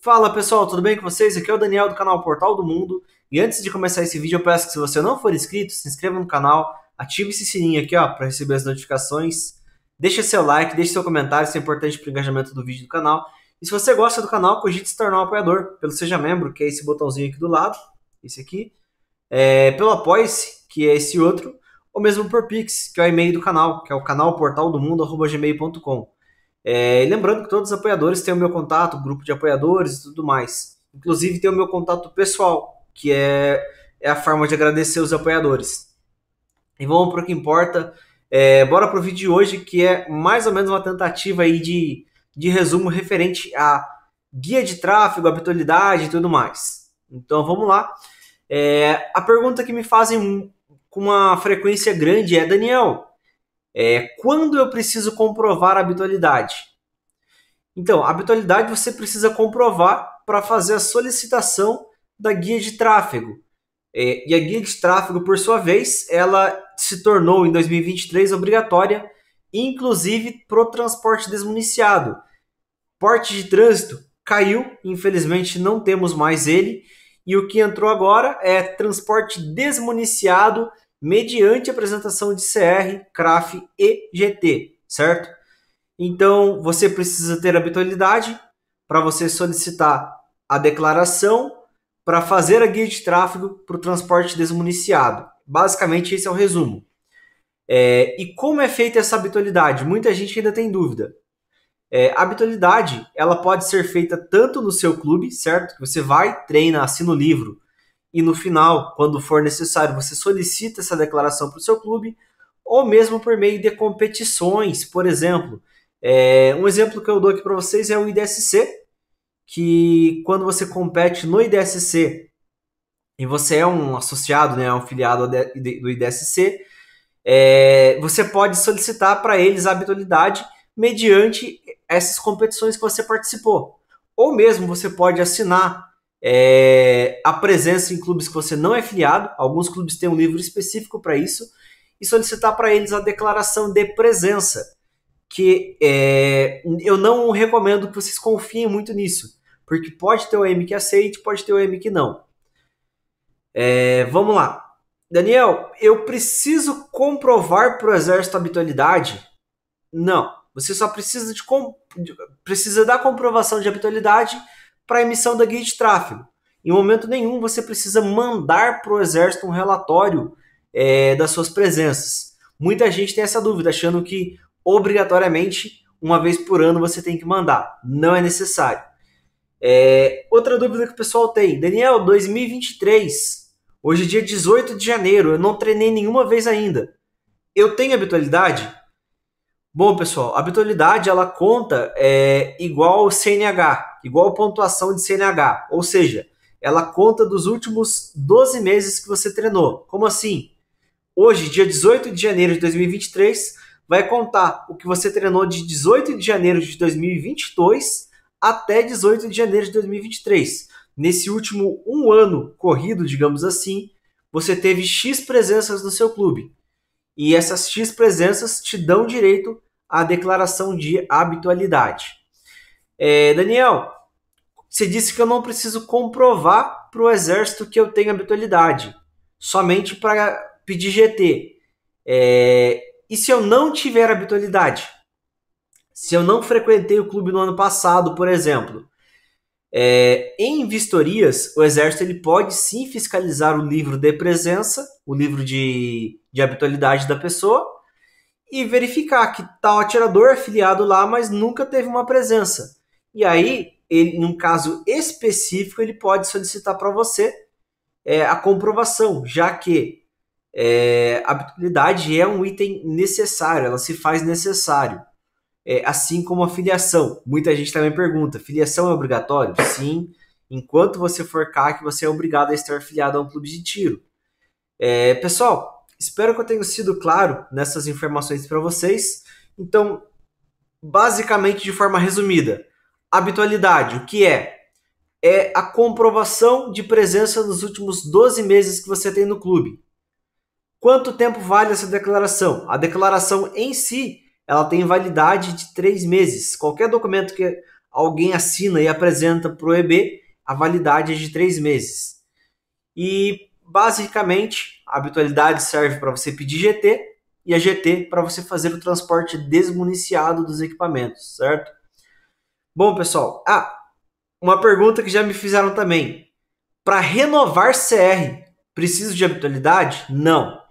Fala pessoal, tudo bem com vocês? Aqui é o Daniel do canal Portal do Mundo. E antes de começar esse vídeo, eu peço que se você não for inscrito, se inscreva no canal, ative esse sininho aqui, ó, para receber as notificações. deixe seu like, deixe seu comentário, isso é importante para o engajamento do vídeo do canal. E se você gosta do canal, cogite se tornar um apoiador pelo Seja Membro, que é esse botãozinho aqui do lado, esse aqui. É, pelo Apoie-se, que é esse outro. Ou mesmo por Pix, que é o e-mail do canal, que é o canal é, lembrando que todos os apoiadores têm o meu contato, grupo de apoiadores e tudo mais. Inclusive tem o meu contato pessoal, que é, é a forma de agradecer os apoiadores. E vamos para o que importa. É, bora para o vídeo de hoje, que é mais ou menos uma tentativa aí de, de resumo referente a guia de tráfego, habitualidade e tudo mais. Então vamos lá. É, a pergunta que me fazem com uma frequência grande é: Daniel, é, quando eu preciso comprovar a habitualidade? Então, a habitualidade você precisa comprovar para fazer a solicitação da guia de tráfego. É, e a guia de tráfego, por sua vez, ela se tornou em 2023 obrigatória, inclusive para o transporte desmuniciado. Porte de trânsito caiu, infelizmente não temos mais ele. E o que entrou agora é transporte desmuniciado mediante apresentação de CR, CRAF e GT, certo? Então, você precisa ter habitualidade para você solicitar a declaração para fazer a guia de tráfego para o transporte desmuniciado. Basicamente, esse é o resumo. É, e como é feita essa habitualidade? Muita gente ainda tem dúvida. É, a habitualidade, ela pode ser feita tanto no seu clube, certo? Você vai, treina, assina o livro, e no final, quando for necessário, você solicita essa declaração para o seu clube ou mesmo por meio de competições, por exemplo. É, um exemplo que eu dou aqui para vocês é o IDSC, que quando você compete no IDSC e você é um associado, né, um filiado do IDSC, é, você pode solicitar para eles a habitualidade mediante essas competições que você participou. Ou mesmo você pode assinar é, a presença em clubes que você não é filiado, alguns clubes têm um livro específico para isso, e solicitar para eles a declaração de presença, que é, eu não recomendo que vocês confiem muito nisso, porque pode ter o M que aceite, pode ter o M que não. É, vamos lá. Daniel, eu preciso comprovar para o exército a habitualidade? Não, você só precisa, de, precisa da comprovação de habitualidade para emissão da guia de tráfego. Em momento nenhum você precisa mandar para o exército um relatório é, das suas presenças. Muita gente tem essa dúvida, achando que obrigatoriamente uma vez por ano você tem que mandar. Não é necessário. É, outra dúvida que o pessoal tem, Daniel, 2023, hoje é dia 18 de janeiro, eu não treinei nenhuma vez ainda. Eu tenho habitualidade? Bom, pessoal, a habitualidade ela conta é, igual o CNH igual a pontuação de CNH, ou seja, ela conta dos últimos 12 meses que você treinou. Como assim? Hoje, dia 18 de janeiro de 2023, vai contar o que você treinou de 18 de janeiro de 2022 até 18 de janeiro de 2023. Nesse último um ano corrido, digamos assim, você teve X presenças no seu clube. E essas X presenças te dão direito à declaração de habitualidade. É, Daniel, você disse que eu não preciso comprovar para o exército que eu tenho habitualidade, somente para pedir GT. É... E se eu não tiver habitualidade? Se eu não frequentei o clube no ano passado, por exemplo, é, em vistorias, o Exército ele pode sim fiscalizar o livro de presença, o livro de, de habitualidade da pessoa, e verificar que tal atirador é filiado lá, mas nunca teve uma presença. E aí, ele, num caso específico, ele pode solicitar para você é, a comprovação, já que é, a habilidade é um item necessário, ela se faz necessário. É, assim como a filiação. Muita gente também pergunta: filiação é obrigatório? Sim. Enquanto você for CAC, você é obrigado a estar filiado a um clube de tiro. É, pessoal, espero que eu tenha sido claro nessas informações para vocês. Então, basicamente, de forma resumida, Habitualidade, o que é? É a comprovação de presença nos últimos 12 meses que você tem no clube. Quanto tempo vale essa declaração? A declaração em si, ela tem validade de três meses. Qualquer documento que alguém assina e apresenta para o EB, a validade é de três meses. E basicamente, a habitualidade serve para você pedir GT e a GT para você fazer o transporte desmuniciado dos equipamentos, certo? Bom, pessoal, ah, uma pergunta que já me fizeram também. Para renovar CR, preciso de habitualidade? Não.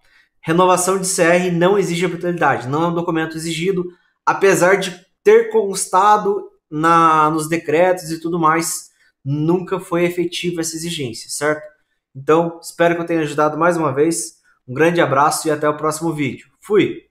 Renovação de CR não exige habitualidade, não é um documento exigido, apesar de ter constado na, nos decretos e tudo mais, nunca foi efetiva essa exigência, certo? Então, espero que eu tenha ajudado mais uma vez. Um grande abraço e até o próximo vídeo. Fui!